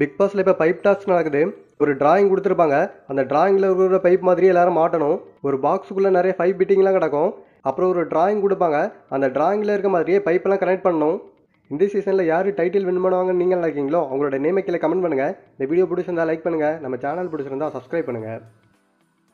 big பாஸில் இப்போ pipe task நடக்குது ஒரு டிராயிங் கொடுத்துருப்பாங்க அந்த டிராயிங்ல இருக்கிற பைப் மாதிரியே எல்லாரும் மாட்டணும் ஒரு பாக்ஸுக்குள்ளே நிறைய பைப் பிட்டிங்லாம் கிடக்கும் அப்புறம் ஒரு டிராயிங் கொடுப்பாங்க அந்த டிராயிங்ல இருக்க மாதிரியே பைப்பெல்லாம் கனெக்ட் பண்ணணும் இந்த சீசனில் யார் டைட்டில் வின் பண்ணுவாங்கன்னு நீங்கள் நினைக்கிறீங்களோ அவங்களோட நேமக்கில கமெண்ட் பண்ணுங்கள் இந்த வீடியோ பிடிச்சிருந்தா லைக் பண்ணுங்க நம்ம சேனல் பிடிச்சிருந்தா சப்ஸ்கிரைப் பண்ணுங்கள்